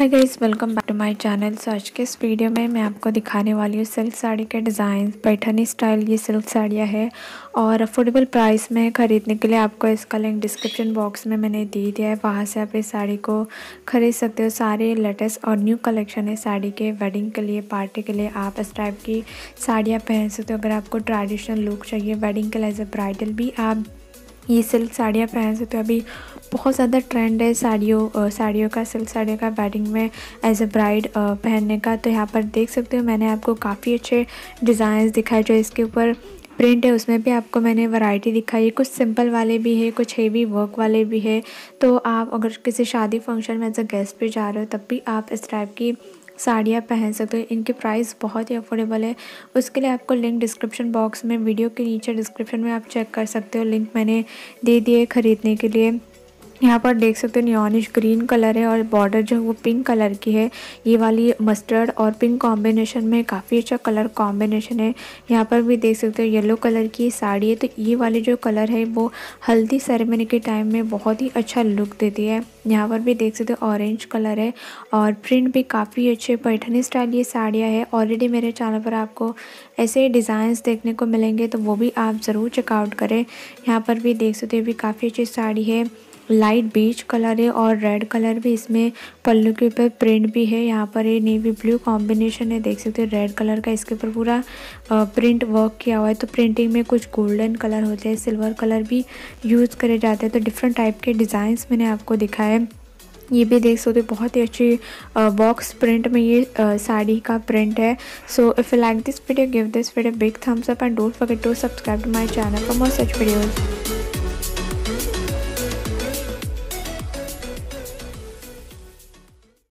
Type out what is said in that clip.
hi guys welcome back to my channel so आज के इस वीडियो में मैं आपको दिखाने वाली हूँ सिल्क साड़ी के डिज़ाइन पैठनी स्टाइल ये सिल्क साड़ियाँ है और अफोर्डेबल प्राइस में ख़रीदने के लिए आपको इसका लिंक डिस्क्रिप्शन बॉक्स में मैंने दे दिया है वहाँ से आप इस साड़ी को ख़रीद सकते हो सारे लेटेस्ट और न्यू कलेक्शन है साड़ी के वेडिंग के लिए पार्टी के लिए आप इस टाइप की साड़ियाँ पहन सकते हो अगर आपको ट्रेडिशनल लुक चाहिए वेडिंग के लिए एज ए ब्राइडल भी आप ये सिल्क साड़ियाँ पहन सकते हो अभी बहुत ज़्यादा ट्रेंड है साड़ियों साड़ियों का सिल्क साड़ियों का वेडिंग में एज अ ब्राइड पहनने का तो यहाँ पर देख सकते हो मैंने आपको काफ़ी अच्छे डिज़ाइंस दिखाए जो इसके ऊपर प्रिंट है उसमें भी आपको मैंने वैरायटी दिखाई है कुछ सिंपल वाले भी है कुछ हेवी वर्क वाले भी है तो आप अगर किसी शादी फंक्शन में एज अ गेस्ट पे जा रहे हो तब भी आप इस टाइप की साड़ियाँ पहन सकते हो इनके प्राइस बहुत ही अफोर्डेबल है उसके लिए आपको लिंक डिस्क्रिप्शन बॉक्स में वीडियो के नीचे डिस्क्रिप्शन में आप चेक कर सकते हो लिंक मैंने दे दिए ख़रीदने के लिए यहाँ पर देख सकते हो न्योनिश ग्रीन कलर है और बॉर्डर जो है वो पिंक कलर की है ये वाली मस्टर्ड और पिंक कॉम्बिनेशन में काफ़ी अच्छा कलर कॉम्बिनेशन है यहाँ पर भी देख सकते हो येलो कलर की साड़ी है तो ये वाली जो कलर है वो हल्दी सेरेमनी के टाइम में बहुत ही अच्छा लुक देती है यहाँ पर भी देख सकते हो ऑरेंज कलर है और प्रिंट भी काफ़ी अच्छे पैठनी स्टाइल ये साड़ियाँ है ऑलरेडी मेरे चैनल पर आपको ऐसे डिज़ाइन देखने को मिलेंगे तो वो भी आप ज़रूर चेकआउट करें यहाँ पर भी देख सकते हो भी काफ़ी अच्छी साड़ी है लाइट बीच कलर है और रेड कलर भी इसमें पल्लू के ऊपर प्रिंट भी है यहाँ पर ये नेवी ब्लू कॉम्बिनेशन है देख सकते हो रेड कलर का इसके ऊपर पूरा प्रिंट वर्क किया हुआ है तो प्रिंटिंग में कुछ गोल्डन कलर होते हैं सिल्वर कलर भी यूज़ करे जाते हैं तो डिफरेंट टाइप के डिज़ाइंस मैंने आपको दिखाए ये भी देख सकते हो बहुत ही अच्छी बॉक्स प्रिंट में ये साड़ी का प्रिंट है so if you like this video give this video big thumbs up and don't forget to subscribe to my channel for more such videos